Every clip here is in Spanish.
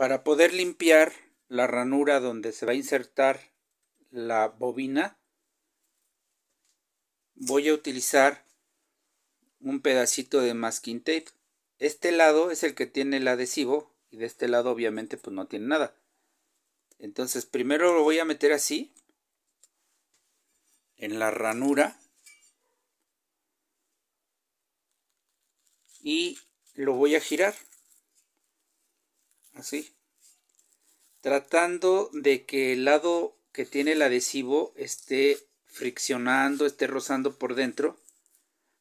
Para poder limpiar la ranura donde se va a insertar la bobina, voy a utilizar un pedacito de masking tape. Este lado es el que tiene el adhesivo y de este lado obviamente pues no tiene nada. Entonces primero lo voy a meter así en la ranura y lo voy a girar así, tratando de que el lado que tiene el adhesivo esté friccionando, esté rozando por dentro,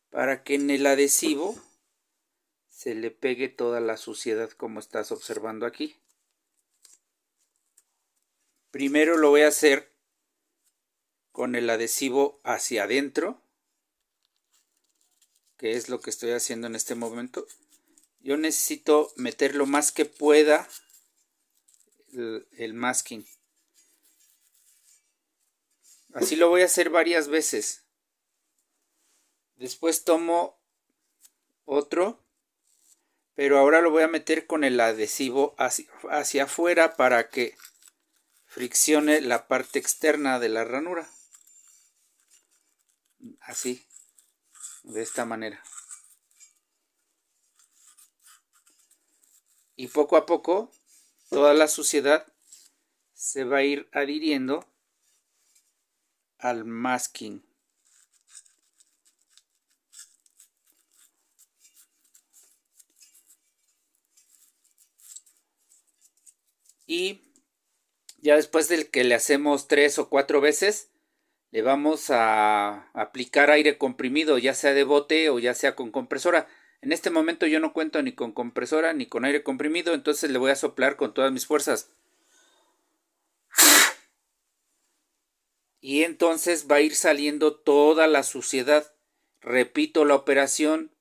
para que en el adhesivo se le pegue toda la suciedad como estás observando aquí. Primero lo voy a hacer con el adhesivo hacia adentro, que es lo que estoy haciendo en este momento yo necesito meter lo más que pueda el, masking. Así lo voy a hacer varias veces. Después tomo otro, pero ahora lo voy a meter con el adhesivo hacia afuera para que friccione la parte externa de la ranura. Así, de esta manera. Y poco a poco toda la suciedad se va a ir adhiriendo al masking. Y ya después del que le hacemos tres o cuatro veces, le vamos a aplicar aire comprimido, ya sea de bote o ya sea con compresora. En este momento yo no cuento ni con compresora ni con aire comprimido, entonces le voy a soplar con todas mis fuerzas. Y entonces va a ir saliendo toda la suciedad. Repito la operación,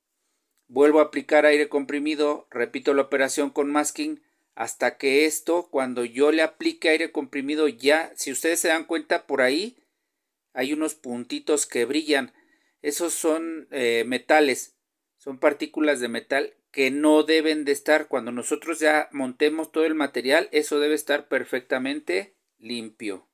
vuelvo a aplicar aire comprimido, repito la operación con masking, hasta que esto, cuando yo le aplique aire comprimido, ya, si ustedes se dan cuenta, por ahí hay unos puntitos que brillan. Esos son eh, metales son partículas de metal que no deben de estar. Cuando nosotros ya montemos todo el material, eso debe estar perfectamente limpio.